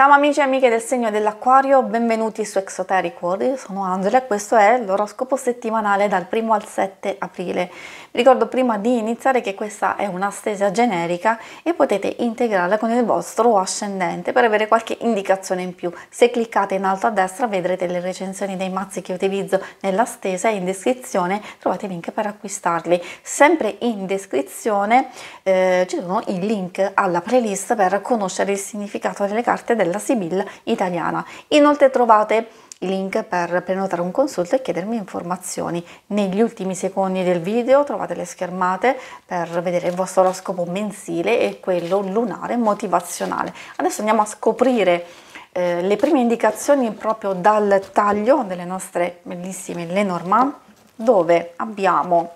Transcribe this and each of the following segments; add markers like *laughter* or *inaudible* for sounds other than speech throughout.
Ciao amici e amiche del segno dell'acquario, benvenuti su Exoteric World, io sono Angela e questo è l'oroscopo settimanale dal 1 al 7 aprile. Vi ricordo prima di iniziare che questa è una stesa generica e potete integrarla con il vostro ascendente per avere qualche indicazione in più. Se cliccate in alto a destra vedrete le recensioni dei mazzi che utilizzo nella stesa e in descrizione trovate i link per acquistarli. Sempre in descrizione eh, ci sono i link alla playlist per conoscere il significato delle carte della della Sibilla italiana. Inoltre trovate i link per prenotare un consulto e chiedermi informazioni. Negli ultimi secondi del video trovate le schermate per vedere il vostro oroscopo mensile e quello lunare motivazionale. Adesso andiamo a scoprire eh, le prime indicazioni proprio dal taglio delle nostre bellissime Lenormand dove abbiamo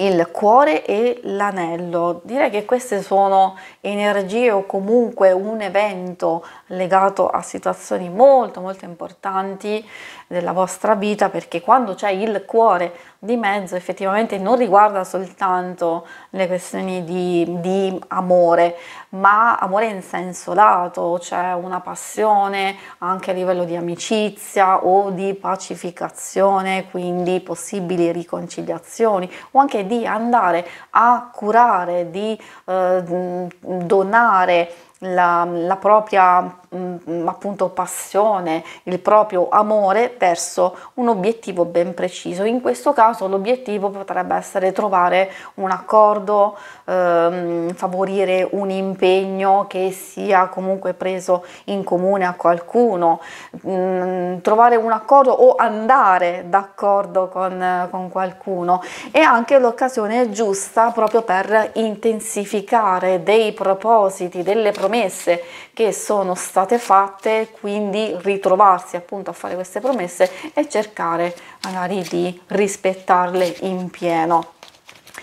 il cuore e l'anello. Direi che queste sono energie o comunque un evento legato a situazioni molto molto importanti della vostra vita perché quando c'è il cuore di mezzo effettivamente non riguarda soltanto le questioni di, di amore, ma amore in senso lato, c'è cioè una passione anche a livello di amicizia o di pacificazione, quindi possibili riconciliazioni o anche di andare a curare, di eh, donare la, la propria Mm, mm, appunto passione, il proprio amore verso un obiettivo ben preciso. In questo caso l'obiettivo potrebbe essere trovare un accordo, ehm, favorire un impegno che sia comunque preso in comune a qualcuno, mh, mm, trovare un accordo o andare d'accordo con, con qualcuno. E anche l'occasione giusta proprio per intensificare dei propositi, delle promesse che sono state state fatte, quindi ritrovarsi appunto a fare queste promesse e cercare magari di rispettarle in pieno.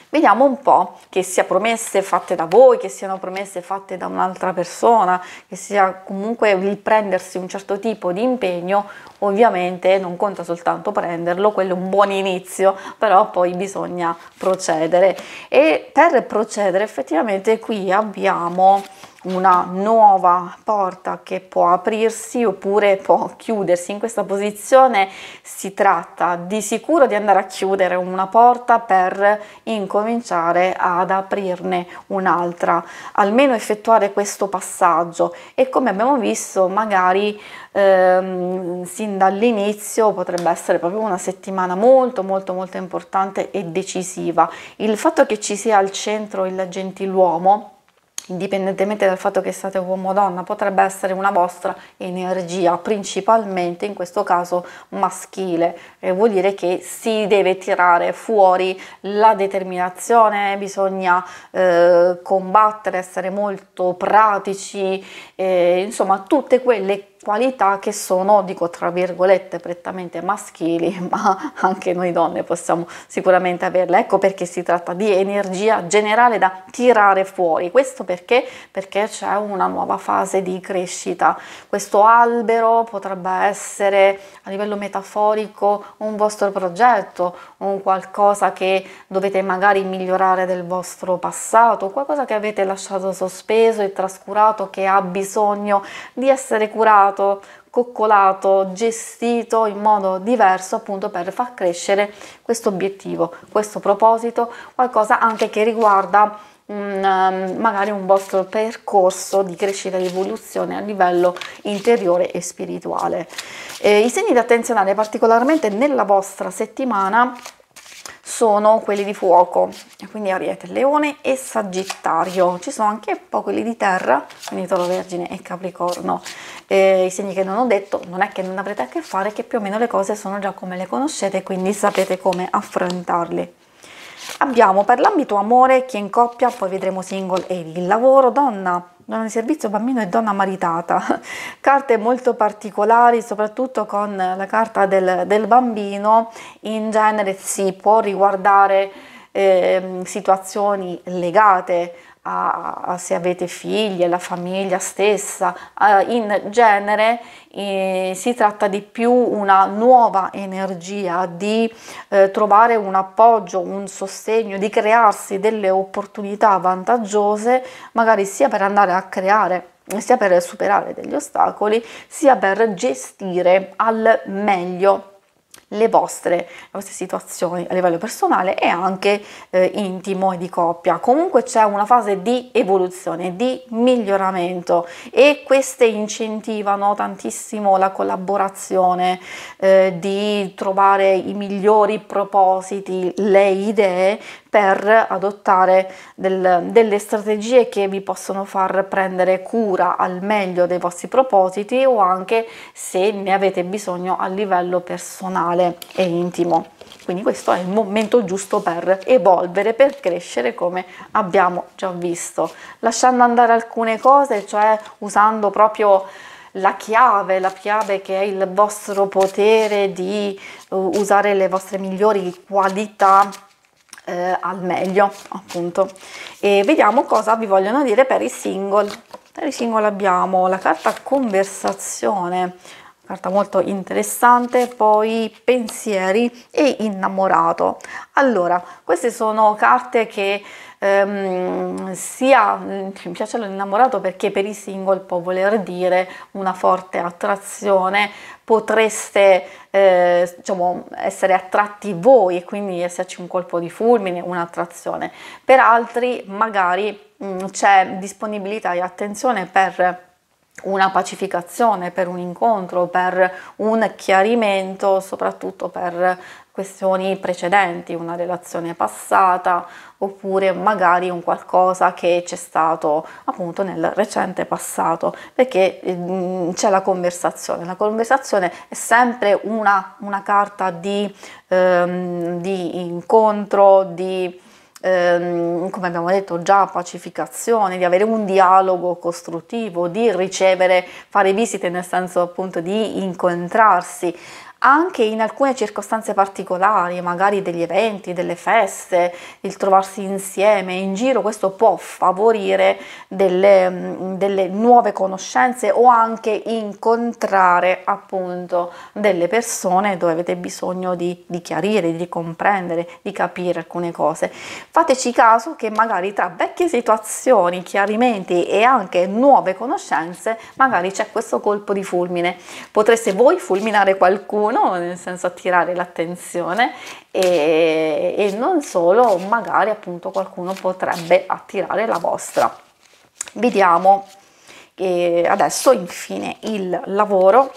Vediamo un po' che sia promesse fatte da voi, che siano promesse fatte da un'altra persona, che sia comunque il prendersi un certo tipo di impegno, ovviamente non conta soltanto prenderlo, quello è un buon inizio, però poi bisogna procedere. E per procedere effettivamente qui abbiamo una nuova porta che può aprirsi oppure può chiudersi. In questa posizione si tratta di sicuro di andare a chiudere una porta per incominciare a ad aprirne un'altra, almeno effettuare questo passaggio e come abbiamo visto magari ehm, sin dall'inizio potrebbe essere proprio una settimana molto molto molto importante e decisiva. Il fatto che ci sia al centro il gentiluomo indipendentemente dal fatto che siate uomo o donna, potrebbe essere una vostra energia, principalmente in questo caso maschile, e vuol dire che si deve tirare fuori la determinazione, bisogna eh, combattere, essere molto pratici, eh, insomma tutte quelle cose qualità che sono, dico tra virgolette, prettamente maschili, *laughs* ma anche noi donne possiamo sicuramente averle. Ecco perché si tratta di energia generale da tirare fuori. Questo perché? Perché c'è una nuova fase di crescita. Questo albero potrebbe essere a livello metaforico un vostro progetto, o un qualcosa che dovete magari migliorare del vostro passato, qualcosa che avete lasciato sospeso e trascurato che ha bisogno di essere curato, coccolato, gestito in modo diverso appunto per far crescere questo obiettivo, questo proposito, qualcosa anche che riguarda un, ehm, magari un vostro percorso di crescita e di evoluzione a livello interiore e spirituale. Eh, I segni da attenzionare particolarmente nella vostra settimana sono quelli di fuoco, quindi Ariete, Leone e Sagittario. Ci sono anche un po' quelli di terra, quindi Toro, Vergine e Capricorno. Eh, I segni che non ho detto, non è che non avrete a che fare, che più o meno le cose sono già come le conoscete, quindi sapete come affrontarle. Abbiamo per l'ambito amore chi è in coppia, poi vedremo single e il lavoro, donna, donna di servizio, bambino e donna maritata. *laughs* Carte molto particolari, soprattutto con la carta del, del bambino, in genere si può riguardare eh, situazioni legate a, a se avete figli, la famiglia stessa, uh, in genere eh, si tratta di più una nuova energia, di eh, trovare un appoggio, un sostegno, di crearsi delle opportunità vantaggiose, magari sia per andare a creare sia per superare degli ostacoli, sia per gestire al meglio le vostre, le vostre situazioni a livello personale e anche eh, intimo e di coppia. Comunque c'è una fase di evoluzione, di miglioramento e queste incentivano tantissimo la collaborazione, eh, di trovare i migliori propositi, le idee per adottare del, delle strategie che vi possono far prendere cura al meglio dei vostri propositi o anche se ne avete bisogno a livello personale e intimo. Quindi questo è il momento giusto per evolvere, per crescere come abbiamo già visto, lasciando andare alcune cose, cioè usando proprio la chiave, la chiave che è il vostro potere di eh, usare le vostre migliori qualità eh, al meglio appunto e vediamo cosa vi vogliono dire per i single per i single abbiamo la carta conversazione carta molto interessante, poi pensieri e innamorato. Allora, queste sono carte che ehm, sia mm, mi piacello l'innamorato perché per i single può voler dire una forte attrazione, potreste eh, diciamo, essere attratti voi e quindi esserci un colpo di fulmine, un'attrazione. Per altri magari mm, c'è disponibilità e attenzione per una pacificazione, per un incontro, per un chiarimento, soprattutto per questioni precedenti, una relazione passata oppure magari un qualcosa che c'è stato appunto nel recente passato perché mm, c'è la conversazione, la conversazione è sempre una, una carta di, ehm, di, incontro, di ehm, come abbiamo detto già pacificazione, di avere un dialogo costruttivo, di ricevere, fare visite nel senso appunto di incontrarsi anche in alcune circostanze particolari, magari degli eventi, delle feste, il trovarsi insieme in giro, questo può favorire delle, mm, delle nuove conoscenze o anche incontrare appunto delle persone dove avete bisogno di, di chiarire, di comprendere, di capire alcune cose. Fateci caso che magari tra vecchie situazioni, chiarimenti e anche nuove conoscenze, magari c'è questo colpo di fulmine. Potreste voi fulminare qualcuno buono, nel senso attirare l'attenzione e, e non solo, magari appunto qualcuno potrebbe attirare la vostra. Vediamo e adesso infine il lavoro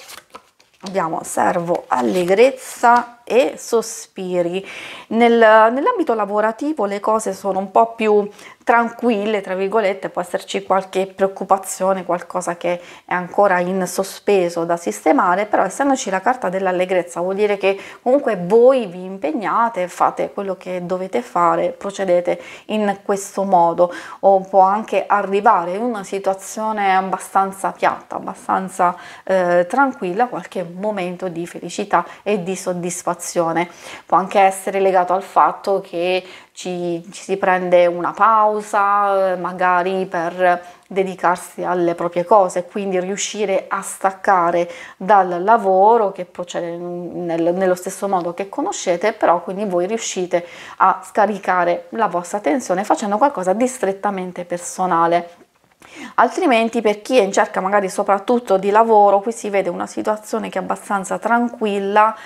abbiamo servo allegrezza e sospiri. Nel, nell'ambito lavorativo le cose sono un po' più tranquille, tra virgolette, può esserci qualche preoccupazione, qualcosa che è ancora in sospeso da sistemare, però essendoci la carta dell'allegrezza vuol dire che comunque voi vi impegnate, fate quello che dovete fare, procedete in questo modo o può anche arrivare in una situazione abbastanza piatta, abbastanza eh, tranquilla, qualche momento di felicità e di soddisfazione situazione. Può anche essere legato al fatto che ci, ci si prende una pausa, eh, magari per dedicarsi alle proprie cose, quindi riuscire a staccare dal lavoro che procede nel, nello stesso modo che conoscete, però quindi voi riuscite a scaricare la vostra tensione facendo qualcosa di strettamente personale. Altrimenti per chi è in cerca magari soprattutto di lavoro, qui si vede una situazione che è abbastanza tranquilla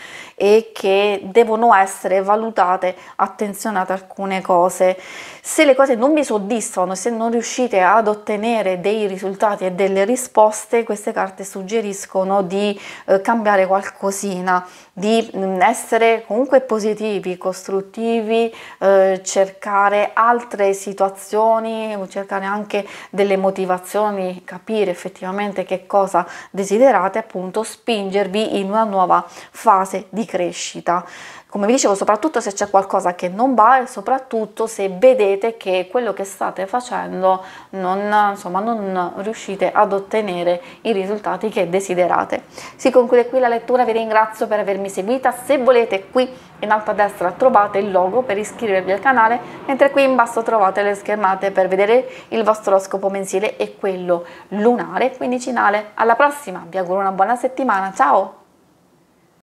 e che devono essere valutate, attenzionate alcune cose. Se le cose non vi soddisfano, se non riuscite ad ottenere dei risultati e delle risposte, queste carte suggeriscono di eh, cambiare qualcosina, di mh, mm, essere comunque positivi, costruttivi, eh, cercare altre situazioni, cercare anche delle motivazioni, capire effettivamente che cosa desiderate, appunto spingervi in una nuova fase di crescita crescita. Come vi dicevo, soprattutto se c'è qualcosa che non va e soprattutto se vedete che quello che state facendo non, insomma, non riuscite ad ottenere i risultati che desiderate. Si conclude qui la lettura, vi ringrazio per avermi seguita. Se volete qui in alto a destra trovate il logo per iscrivervi al canale, mentre qui in basso trovate le schermate per vedere il vostro scopo mensile e quello lunare quindicinale. Alla prossima, vi auguro una buona settimana, ciao!